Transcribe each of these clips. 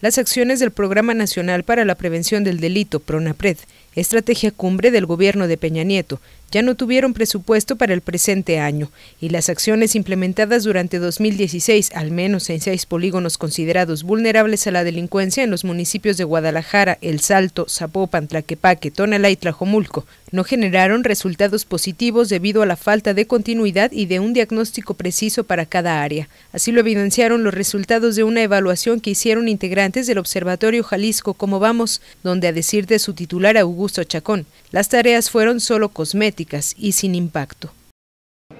Las acciones del Programa Nacional para la Prevención del Delito, PRONAPRED, estrategia cumbre del gobierno de Peña Nieto, ya no tuvieron presupuesto para el presente año y las acciones implementadas durante 2016, al menos en seis polígonos considerados vulnerables a la delincuencia en los municipios de Guadalajara, El Salto, Zapopan, Tlaquepaque, Tonalá y Tlajomulco, no generaron resultados positivos debido a la falta de continuidad y de un diagnóstico preciso para cada área. Así lo evidenciaron los resultados de una evaluación que hicieron integrantes del Observatorio Jalisco Como Vamos, donde a decir de su titular Augusto Chacón. Las tareas fueron solo cosméticas y sin impacto.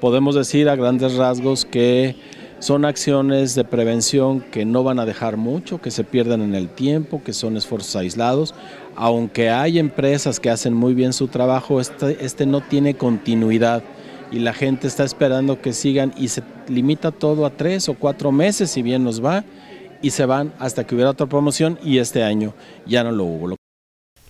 Podemos decir a grandes rasgos que son acciones de prevención que no van a dejar mucho, que se pierden en el tiempo, que son esfuerzos aislados. Aunque hay empresas que hacen muy bien su trabajo, este, este no tiene continuidad y la gente está esperando que sigan y se limita todo a tres o cuatro meses si bien nos va y se van hasta que hubiera otra promoción y este año ya no lo hubo.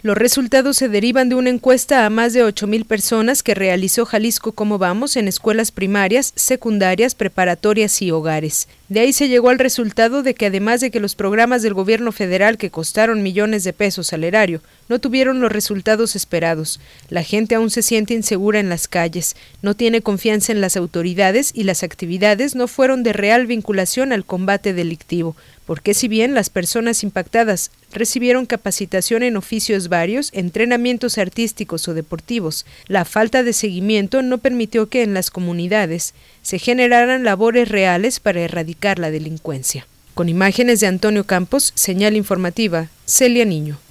Los resultados se derivan de una encuesta a más de 8.000 personas que realizó Jalisco Como Vamos en escuelas primarias, secundarias, preparatorias y hogares. De ahí se llegó al resultado de que además de que los programas del gobierno federal que costaron millones de pesos al erario no tuvieron los resultados esperados, la gente aún se siente insegura en las calles, no tiene confianza en las autoridades y las actividades no fueron de real vinculación al combate delictivo, porque si bien las personas impactadas recibieron capacitación en oficios varios, entrenamientos artísticos o deportivos, la falta de seguimiento no permitió que en las comunidades se generaran labores reales para erradicar la delincuencia. Con imágenes de Antonio Campos, señal informativa, Celia Niño.